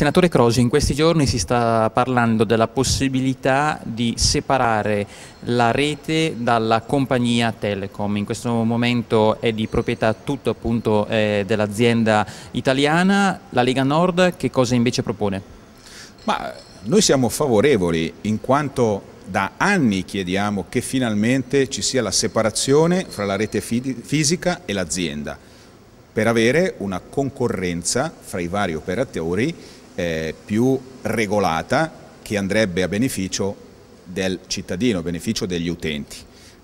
Senatore Crosi, in questi giorni si sta parlando della possibilità di separare la rete dalla compagnia Telecom. In questo momento è di proprietà tutto appunto eh, dell'azienda italiana. La Lega Nord che cosa invece propone? Ma noi siamo favorevoli in quanto da anni chiediamo che finalmente ci sia la separazione fra la rete fisica e l'azienda per avere una concorrenza fra i vari operatori eh, più regolata che andrebbe a beneficio del cittadino, a beneficio degli utenti.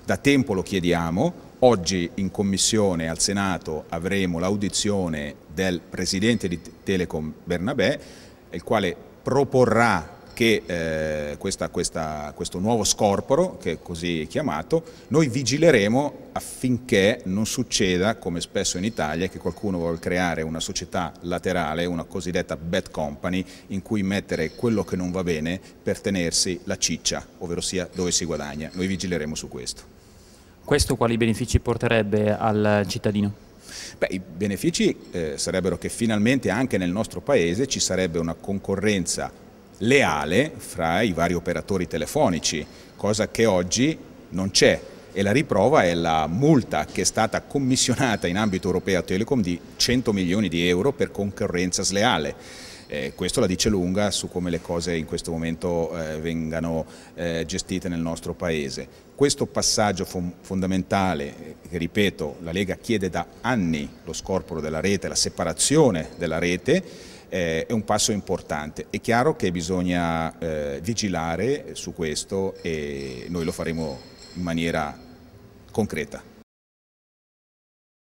Da tempo lo chiediamo, oggi in commissione al Senato avremo l'audizione del presidente di Telecom Bernabé, il quale proporrà che eh, questa, questa, questo nuovo scorporo, che è così chiamato, noi vigileremo affinché non succeda, come spesso in Italia, che qualcuno vuole creare una società laterale, una cosiddetta bad company, in cui mettere quello che non va bene per tenersi la ciccia, ovvero sia dove si guadagna. Noi vigileremo su questo. Questo quali benefici porterebbe al cittadino? Beh, I benefici eh, sarebbero che finalmente anche nel nostro Paese ci sarebbe una concorrenza leale fra i vari operatori telefonici, cosa che oggi non c'è e la riprova è la multa che è stata commissionata in ambito europeo a Telecom di 100 milioni di euro per concorrenza sleale. Eh, questo la dice lunga su come le cose in questo momento eh, vengano eh, gestite nel nostro Paese. Questo passaggio fondamentale, eh, che ripeto, la Lega chiede da anni lo scorporo della rete, la separazione della rete, eh, è un passo importante. È chiaro che bisogna eh, vigilare su questo e noi lo faremo in maniera concreta.